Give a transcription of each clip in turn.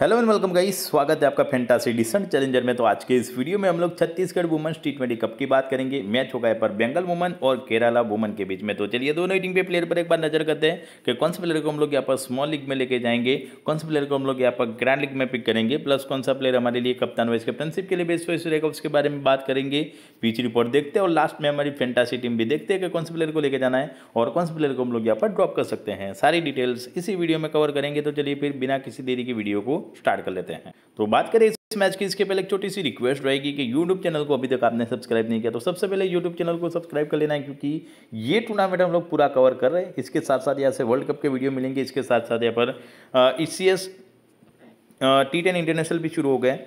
hello and welcome गाई स्वागत है आपका फैंटासी डिसेंट चैलेंजर में तो आज के इस वीडियो में हम लोग Chhattisgarh women's T twenty cup की बात करेंगे मैच होगा यहाँ पर बंगाल वुमन और केरला वुमन के बीच में तो चलिए दोनों ही टीम पे प्लेयर पर एक बार नजर करते हैं कि कौन से प्लेयर को हम लोग यहाँ पर स्मॉल लीग में लेके जाएंगे कौन से प्लेयर को हम लोग यहाँ पर ग्रैंड लीग में पिक करेंगे प्लस कौन सा प्लेयर हमारे लिए कप्तान वाइस कैप्टनशिप के लिए बेस्ट वाइस रहेगा उसके बारे में बात करेंगे पीच रिपोर्ट देखते हैं और लास्ट में हमारी फैंटासी टीम भी देखते हैं कि कौन से प्लेयर को लेकर जाना है और कौन से प्लेयर को हम लोग यहाँ पर ड्रॉप कर सकते हैं सारी डिटेल्स इसी वीडियो में कवर करेंगे तो चलिए फिर बिना किसी देरी की वीडियो को स्टार्ट कर लेते हैं तो बात करें इस मैच की इसके पहले एक छोटी सी रिक्वेस्ट रहेगी कि यूट्यूब चैनल को अभी तक आपने सब्सक्राइब नहीं किया तो सबसे पहले यूट्यूब चैनल को सब्सक्राइब कर लेना है क्योंकि ये टूर्नामेंट हम लोग पूरा कवर कर रहे हैं इसके साथ साथ यहाँ से वर्ल्ड कप के वीडियो मिलेंगे इसके साथ साथ यहाँ पर ई सी एस इंटरनेशनल भी शुरू हो गए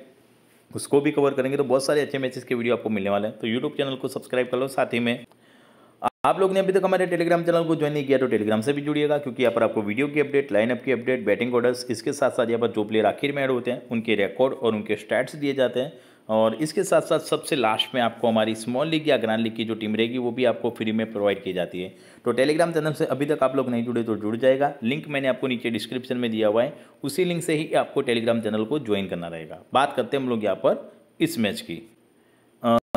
उसको भी कवर करेंगे तो बहुत सारे अच्छे मैचेस के वीडियो आपको मिलने वाले हैं तो यूट्यूब चैनल को सब्सक्राइब कर लो साथ ही में आप लोग ने अभी तक हमारे टेलीग्राम चैनल को ज्वाइन नहीं किया तो टेलीग्राम से भी जुड़िएगा क्योंकि यहाँ पर आपको वीडियो की अपडेट लाइनअप की अपडेट बैटिंग ऑर्डर्स इसके साथ साथ यहाँ पर जो प्लेयर आखिर में ऐड होते हैं उनके रिकॉर्ड और उनके स्टैट्स दिए जाते हैं और इसके साथ साथ सबसे लास्ट में आपको हमारी स्मॉल लीग या ग्रांड लीग की जो टीम रहेगी वो भी आपको फ्री में प्रोवाइड की जाती है तो टेलीग्राम चैनल से अभी तक आप लोग नहीं जुड़े तो जुड़ जाएगा लिंक मैंने आपको नीचे डिस्क्रिप्शन में दिया हुआ है उसी लिंक से ही आपको टेलीग्राम चैनल को ज्वाइन करना रहेगा बात करते हैं हम लोग यहाँ पर इस मैच की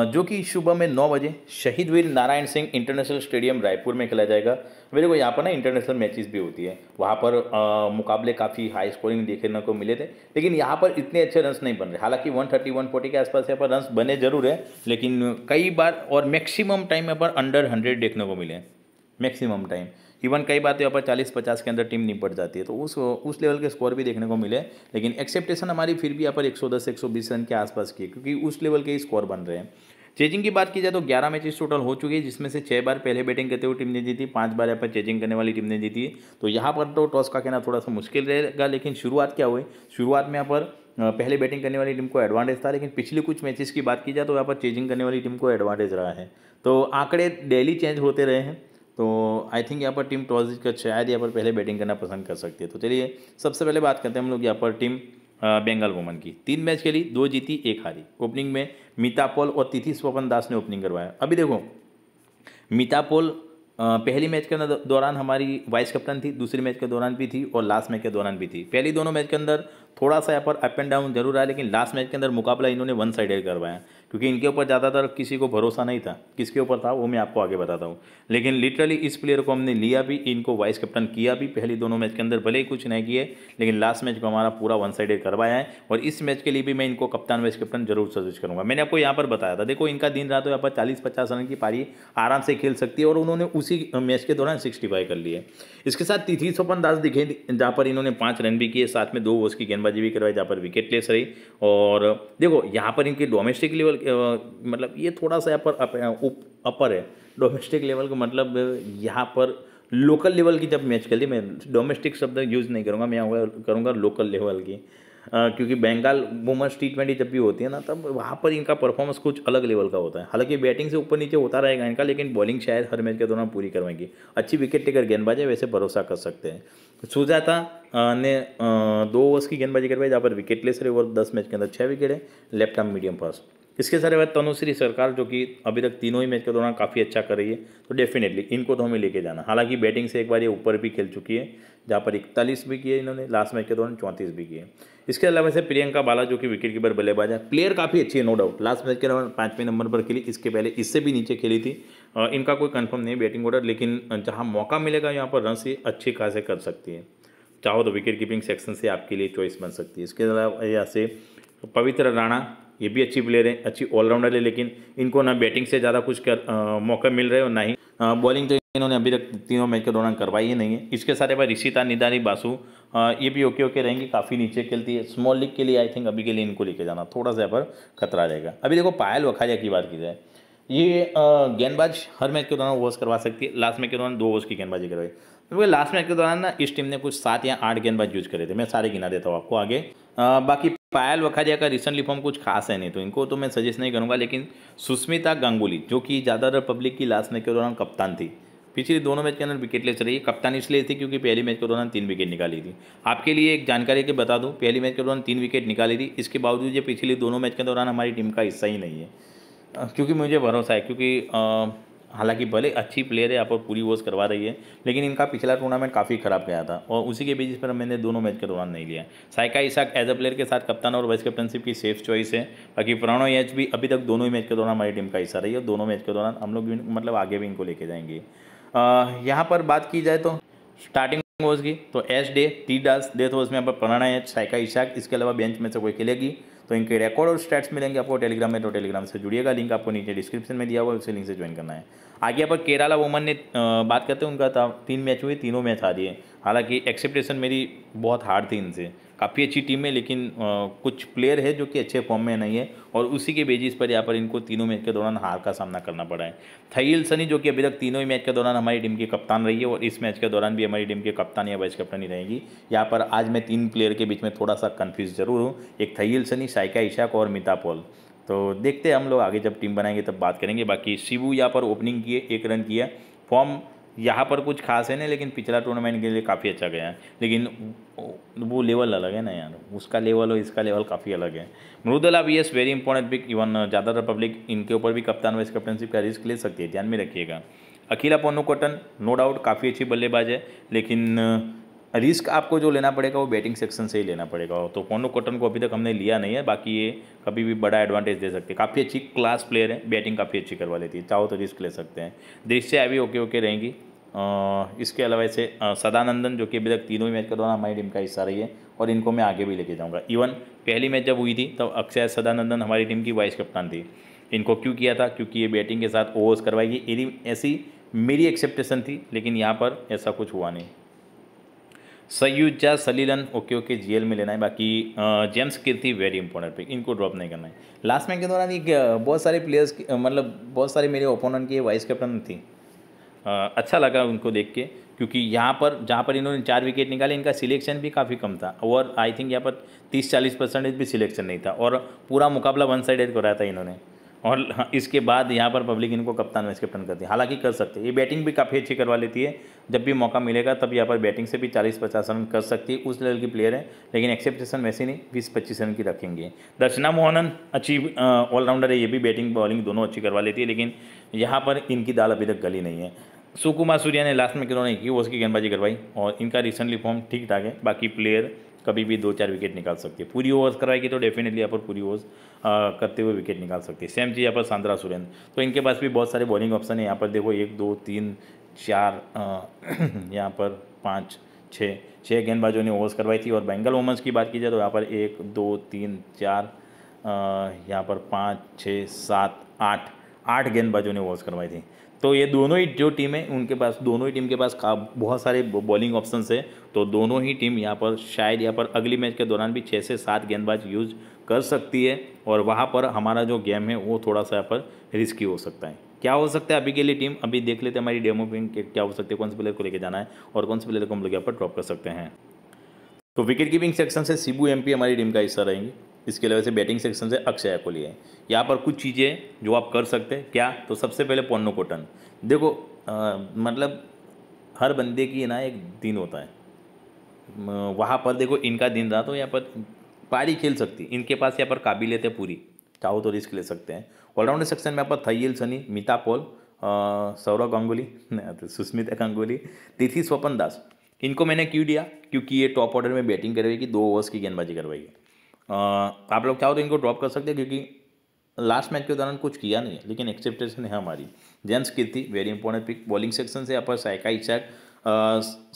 हाँ, जो कि सुबह में नौ बजे शहीद वीर नारायण सिंह इंटरनेशनल स्टेडियम रायपुर में खेला जाएगा मेरे को यहाँ पर ना इंटरनेशनल मैचेस भी होती है वहाँ पर आ, मुकाबले काफ़ी हाई स्कोरिंग देखने को मिले थे लेकिन यहाँ पर इतने अच्छे रन्स नहीं बन रहे हालांकि 130 फोर्टी के आसपास यहाँ पर रन्स बने जरूर है लेकिन कई बार और मैक्सिमम टाइम यहाँ पर अंडर हंड्रेड देखने को मिले मैक्सिमम टाइम इवन कई बार तो यहाँ पर चालीस पचास के अंदर टीम निपट जाती है तो उस उस लेवल के स्कोर भी देखने को मिले लेकिन एक्सेप्टेशन हमारी फिर भी यहाँ पर 110 120 रन के आसपास की है क्योंकि उस लेवल के ही स्कोर बन रहे हैं चेजिंग की बात की जाए तो ग्यारह मैचेस टोटल हो चुके हैं जिसमें से छः बार पहले बैटिंग करते हुए टीम ने जीती पाँच बार यहाँ पर चेजिंग करने वाली टीम ने जीती तो यहाँ पर तो टॉस का कहना थोड़ा सा मुश्किल रहेगा लेकिन शुरुआत क्या हुई शुरुआत में यहाँ पर पहले बैटिंग करने वाली टीम को एडवांटेज था लेकिन पिछले कुछ मैचेस की बात की जाए तो यहाँ पर चेजिंग करने वाली टीम को एडवांटेज रहा है तो आंकड़े डेली चेंज होते रहे हैं तो आई थिंक यहाँ पर टीम टॉस जीतकर शायद यहाँ पर पहले बैटिंग करना पसंद कर सकती है तो चलिए सबसे पहले बात करते हैं हम लोग यहाँ पर टीम बंगाल वुमन की तीन मैच खेली दो जीती एक हारी ओपनिंग में मितापोल और तिथि स्वपन दास ने ओपनिंग करवाया अभी देखो मितापोल पहली मैच के दौरान हमारी वाइस कैप्टन थी दूसरी मैच के दौरान भी थी और लास्ट मैच के दौरान भी थी पहली दोनों मैच के अंदर थोड़ा सा यहाँ पर अप एंड डाउन जरूर आया लेकिन लास्ट मैच के अंदर मुकाबला इन्होंने वन साइडेड करवाया क्योंकि इनके ऊपर ज़्यादातर किसी को भरोसा नहीं था किसके ऊपर था वो मैं आपको आगे बताता हूँ लेकिन लिटरली इस प्लेयर को हमने लिया भी इनको वाइस कैप्टन किया भी पहले दोनों मैच के अंदर भले ही कुछ नहीं किए लेकिन लास्ट मैच को हमारा पूरा वन साइडेड करवाया है और इस मैच के लिए भी मैं इनको कप्तान वाइस कैप्टन जरूर सजेस्ट करूँगा मैंने आपको यहाँ पर बताया था देखो इनका दिन रात हो यहाँ पर चालीस पचास रन की पारी आराम से खेल सकती है और उन्होंने उसी मैच के दौरान सिक्सटी कर लिए इसके साथ तिथि सोपन दास दिखे जहाँ पर इन्होंने पाँच रन भी किए साथ में दो ओवर्स की गेंदबाजी भी करवाई जहाँ पर विकेट लेस रही और देखो यहाँ पर इनके डोमेस्टिक लेवल मतलब ये थोड़ा सा यहाँ पर अपर है डोमेस्टिक लेवल का मतलब यहाँ पर लोकल लेवल की जब मैच खेलती मैं डोमेस्टिक शब्द यूज़ नहीं करूँगा मैं यहाँ करूँगा लोकल लेवल की आ, क्योंकि बंगाल वुमेंस टी ट्वेंटी जब भी होती है ना तब वहाँ पर इनका परफॉर्मेंस कुछ अलग लेवल का होता है हालांकि बैटिंग से ऊपर नीचे होता रहेगा इनका लेकिन बॉलिंग शायद हर मैच के दौरान पूरी करवाएंगी अच्छी विकेट टेकर गेंदबाजी वैसे भरोसा कर सकते हैं सुजाता ने दो ओवर्स की गेंदबाजी करवाई जहाँ पर विकेट लेस रहे ओवर दस मैच के अंदर छः विकेट है लेफ्ट आर्म मीडियम फास्ट इसके सारे बाद तनुश्री सरकार जो कि अभी तक तीनों ही मैच के दौरान काफ़ी अच्छा कर रही है तो डेफिनेटली इनको तो हमें लेके जाना हालांकि बैटिंग से एक बार ये ऊपर भी खेल चुकी है जहाँ पर इकतालीस भी किए इन्होंने लास्ट मैच के दौरान चौंतीस भी किए इसके अलावा से प्रियंका बाला जो कि विकेट कीपर बल्लेबाज है प्लेयर काफ़ी अच्छी है नो डाउट लास्ट मैच के दौरान पाँचवें नंबर पर खेली इसके पहले इससे भी नीचे खेली थी इनका कोई कन्फर्म नहीं बैटिंग ऑर्डर लेकिन जहाँ मौका मिलेगा यहाँ पर रन से अच्छे खासे कर सकती है चाहो तो विकेट कीपिंग सेक्शन से आपके लिए चॉइस बन सकती है इसके अलावा यहाँ से पवित्र राणा ये भी अच्छी प्लेयर है अच्छी ऑलराउंडर है लेकिन इनको ना बैटिंग से ज़्यादा कुछ कर, मौका मिल रहा है और ना ही बॉलिंग तो इन्होंने अभी तक तीनों मैच के दौरान करवाई ही नहीं है इसके सारे भाई ऋषिता निदारी बासु आ, ये भी ओके ओके रहेंगी काफ़ी नीचे खेलती है स्मॉल लीग के लिए आई थिंक अभी के लिए इनको लेके जाना थोड़ा सा यहाँ पर खतरा रहेगा अभी देखो पायल वखाजा की बात की जाए ये गेंदबाज हर मैच के दौरान ओवर्स करवा सकती है लास्ट मैच के दौरान दो ओवर्स की गेंदबाजी करवाई क्योंकि लास्ट मैच के दौरान ना इस टीम ने कुछ सात या आठ गेंदबाज यूज करे थे मैं सारे गिना देता हूँ आपको आगे बाकी पायल वखारिया का रिसेंटली फॉर्म कुछ खास है नहीं तो इनको तो मैं सजेस्ट नहीं करूँगा लेकिन सुष्मिता गांगुली जो कि ज़्यादातर पब्लिक की लास्ट मैच के दौरान कप्तान थी पिछले दोनों मैच के अंदर विकेट ले रही है कप्तान इसलिए थी क्योंकि पहली मैच के दौरान तीन विकेट निकाली थी आपके लिए एक जानकारी के बता दूँ पहली मैच के दौरान तीन विकेट निकाली थी इसके बावजूद ये पिछले दोनों मैच के दौरान हमारी टीम का हिस्सा ही नहीं है क्योंकि मुझे भरोसा है क्योंकि हालांकि भले अच्छी प्लेयर है आपको पूरी वोस करवा रही है लेकिन इनका पिछला टूर्नामेंट काफ़ी ख़राब गया था और उसी के बीच पर मैंने दोनों मैच के दौरान नहीं लिया Saika Ishaque as a player के साथ कप्तान और वाइस कैप्टनशिप की सेफ चॉइस है बाकी प्रणो एच भी अभी तक दोनों ही मैच के दौरान हमारी टीम का हिस्सा रही है दोनों मैच के दौरान हम लोग मतलब आगे भी इनको लेके जाएंगे यहाँ पर बात की जाए तो स्टार्टिंग वॉज की तो एच डे टी डास डेथ वॉज में यहाँ पर प्रणा एच साइका इशाक इसके अलावा बेंच में से कोई खेलेगी तो इनके रिकॉर्ड और स्टैट्स मिलेंगे आपको टेलीग्राम में तो टेलीग्राम से जुड़िएगा लिंक आपको नीचे डिस्क्रिप्शन में दिया हुआ है उसे लिंक से ज्वाइन करना है आगे अपन केरला वोमन ने बात करते हैं उनका था तीन मैच हुए तीनों मैच हारी है हालांकि एक्सेप्टेशन मेरी बहुत हार्ड थी इनसे काफ़ी अच्छी टीम है लेकिन आ, कुछ प्लेयर है जो कि अच्छे फॉर्म में नहीं है और उसी के बेजिस पर यहाँ पर इनको तीनों मैच के दौरान हार का सामना करना पड़ा है थईल सनी जो कि अभी तक तीनों ही मैच के दौरान हमारी टीम की कप्तान रही है और इस मैच के दौरान भी हमारी टीम की कप्तान या वाइस कप्तानी रहेगी यहाँ पर आज मैं तीन प्लेयर के बीच में थोड़ा सा कन्फ्यूज़ जरूर हूँ एक थईल सनी साइका इशाक और मिता पॉल तो देखते हैं हम लोग आगे जब टीम बनाएंगे तब बात करेंगे बाकी शिवू यहाँ पर ओपनिंग किए एक रन किया फॉर्म यहाँ पर कुछ खास है नहीं लेकिन पिछला टूर्नामेंट के लिए काफ़ी अच्छा गया है लेकिन वो लेवल अलग है ना यार उसका लेवल और इसका लेवल काफ़ी अलग है मृदुला भी yes very important pick even ज़्यादातर पब्लिक इनके ऊपर भी कप्तान वाइस कैप्टनशिप का रिस्क ले सकती है ध्यान में रखिएगा अखिला पोनू कॉटन नो डाउट काफ़ी अच्छी बल्लेबाज है लेकिन रिस्क आपको जो लेना पड़ेगा वो बैटिंग सेक्शन से ही लेना पड़ेगा तो कोनो कॉटन को अभी तक हमने लिया नहीं है बाकी ये कभी भी बड़ा एडवांटेज दे सकते हैं काफ़ी अच्छी क्लास प्लेयर है बैटिंग काफ़ी अच्छी करवा लेती है चाहो तो रिस्क ले सकते हैं दृश्य अभी ओके ओके रहेंगी इसके अलावा ऐसे सदानंदन जो कि अभी तक तीनों ही मैच के दौरान हमारी टीम का हिस्सा रही है और इनको मैं आगे भी लेके जाऊँगा इवन पहली मैच जब हुई थी तब तो अक्षय सदानंदन हमारी टीम की वाइस कप्तान थी इनको क्यों किया था क्योंकि ये बैटिंग के साथ ओवर्स करवाएगी ऐसी मेरी एक्सेप्टेशन थी लेकिन यहाँ पर ऐसा कुछ हुआ नहीं सयुजा सलीलन ओके ओके जीएल में लेना है बाकी James Keerthi very important pick इनको ड्रॉप नहीं करना है लास्ट मैच के दौरान एक बहुत सारे प्लेयर्स मतलब बहुत सारे मेरे ओपोनेंट के वाइस कैप्टन थी आ, अच्छा लगा उनको देख के क्योंकि यहाँ पर जहाँ पर इन्होंने चार विकेट निकाले इनका सिलेक्शन भी काफ़ी कम था और आई थिंक यहाँ पर तीस चालीस परसेंटेज भी सिलेक्शन नहीं था और पूरा मुकाबला वन साइडेड कराया था इन्होंने और हाँ, इसके बाद यहाँ पर पब्लिक इनको कप्तान वाइस कैप्टन करती है हालांकि कर सकते हैं ये बैटिंग भी काफ़ी अच्छी करवा लेती है जब भी मौका मिलेगा तब यहाँ पर बैटिंग से भी 40-50 रन कर सकती है उस लेवल की प्लेयर है लेकिन एक्सेप्टेशन वैसे नहीं बीस पच्चीस रन की रखेंगे दर्शना मोहनन अच्छी ऑलराउंडर है ये भी बैटिंग बॉलिंग दोनों अच्छी करवा लेती है लेकिन यहाँ पर इनकी दाल अभी तक गली नहीं है सुकुमार सूर्या ने लास्ट में क्यों नहीं की वो उसकी गेंदबाजी करवाई और इनका रिसेंटली फॉर्म ठीक ठाक है बाकी प्लेयर कभी भी दो चार विकेट निकाल सकती है पूरी ओवर्स कराएगी तो डेफिनेटली यहाँ पर पूरी ओवर्स करते हुए विकेट निकाल सकती है सेम चीज़ यहाँ पर सांद्रा सुरेंद्र तो इनके पास भी बहुत सारे बॉलिंग ऑप्शन है यहाँ पर देखो एक दो तीन चार यहाँ पर पाँच छः छः गेंदबाजों ने ओवर्स करवाई थी और बेंगल वोमेंस की बात की जाए तो यहाँ पर एक दो तीन चार यहाँ पर पाँच छः सात आठ आठ गेंदबाजों ने ओवर्स करवाई थी तो ये दोनों ही जो टीम है उनके पास दोनों ही टीम के पास बहुत सारे बॉलिंग ऑप्शंस है तो दोनों ही टीम यहाँ पर शायद यहाँ पर अगली मैच के दौरान भी छः से सात गेंदबाज यूज कर सकती है और वहाँ पर हमारा जो गेम है वो थोड़ा सा यहाँ पर रिस्की हो सकता है क्या हो सकता है अभी के लिए टीम अभी देख लेते हैं हमारी डेमो पिंग क्या हो सकती है कौन से प्लेयर को लेकर जाना है और कौन से प्लेयर को हम लोग यहाँ पर ड्रॉप कर सकते हैं तो विकेट कीपिंग सेक्शन से सिबू एमपी हमारी टीम का हिस्सा रहेंगे इसके अलावा से बैटिंग सेक्शन से अक्षय को लिए यहाँ पर कुछ चीज़ें जो आप कर सकते हैं क्या तो सबसे पहले पोन्नो कोटन देखो आ, मतलब हर बंदे की ना एक दिन होता है वहाँ पर देखो इनका दिन रहा तो यहाँ पर पारी खेल सकती इनके पास यहाँ पर काबिलियत है पूरी चाहो तो रिस्क ले सकते हैं ऑलराउंडर सेक्शन में यहाँ पर थैल सनी मिता पॉल सौरव गांगुली तो सुस्मिता गांगुली तिथि स्वपन दास इनको मैंने क्यों दिया क्योंकि ये टॉप ऑर्डर में बैटिंग कि दो ओवर्स की गेंदबाजी करवाई है आप लोग चाहो तो इनको ड्रॉप कर सकते हैं क्योंकि लास्ट मैच के दौरान कुछ किया नहीं है लेकिन एक्सेप्टेशन है हमारी की Keerthi very important pick bowling section से यहाँ पर साइका इचाक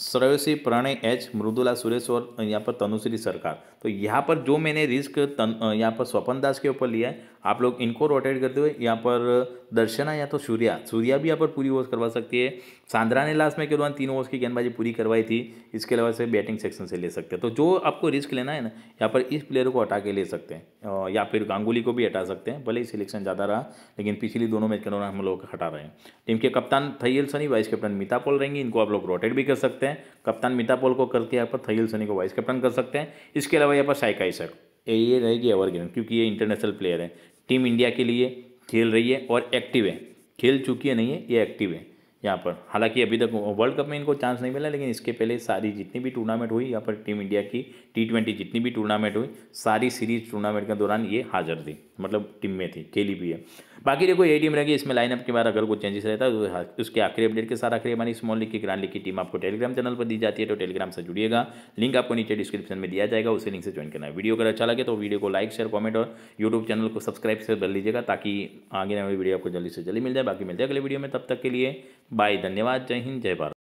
श्रेयसी प्रणय एच मृदुला सुरेश और यहाँ पर तनुश्री सरकार तो यहाँ पर जो मैंने रिस्क यहाँ पर स्वपन दास के ऊपर लिया है आप लोग इनको रोटेट करते हुए यहाँ पर दर्शना या तो सूर्या सूर्या भी यहाँ पर पूरी ओवर्स करवा सकती है सांद्रा ने लास्ट में के दौरान तीन ओवर्स की गेंदबाजी पूरी करवाई थी इसके अलावा से बैटिंग सेक्शन से ले सकते हैं तो जो आपको रिस्क लेना है ना यहाँ पर इस प्लेयर को हटा के ले सकते हैं या फिर गांगुली को भी हटा सकते हैं भले ही सिलेक्शन ज़्यादा रहा लेकिन पिछली दोनों मैच के दौरान हम लोग हटा रहे हैं टीम के कप्तान थैल सनी वाइस कैप्टन मिता पॉल रहेंगी इनको आप लोग रोटेट भी कर सकते हैं कप्तान मिता पॉल को करके यहाँ पर थैल सनी को वाइस कैप्टन कर सकते हैं इसके अलावा यहाँ पर साइका इसक ये रहेगी एवर गेम क्योंकि ये इंटरनेशनल प्लेयर है टीम इंडिया के लिए खेल रही है और एक्टिव है खेल चुकी है नहीं है ये एक्टिव है यहाँ पर हालांकि अभी तक वर्ल्ड कप में इनको चांस नहीं मिला लेकिन इसके पहले सारी जितनी भी टूर्नामेंट हुई यहाँ पर टीम इंडिया की टी ट्वेंटी जितनी भी टूर्नामेंट हुई सारी सीरीज टूर्नामेंट के दौरान ये हाजिर थी मतलब टीम में थी खेली भी है बाकी देखो ये टीम रहेगी इसमें लाइनअप के बाद अगर कोई चेंजेस रहता है तो हाँ, उसके आखिरी अपडेट के साथ आखिरी हमारी स्मॉल लीग की ग्रांड लीग की टीम आपको टेलीग्राम चैनल पर दी जाती है तो टेलीग्राम से जुड़िएगा लिंक आपको नीचे डिस्क्रिप्शन में दिया जाएगा उसी लिंक से ज्वाइन करना है वीडियो अगर अच्छा लगे तो वीडियो को लाइक शेयर कॉमेंट और यूट्यूब चैनल को सब्सक्राइब से कर लीजिएगा ताकि आगे आने वीडियो आपको जल्दी से जल्दी मिल जाए बाकी मिलते अगले वीडियो में तब तक के लिए बाय धन्यवाद जय हिंद जय भारत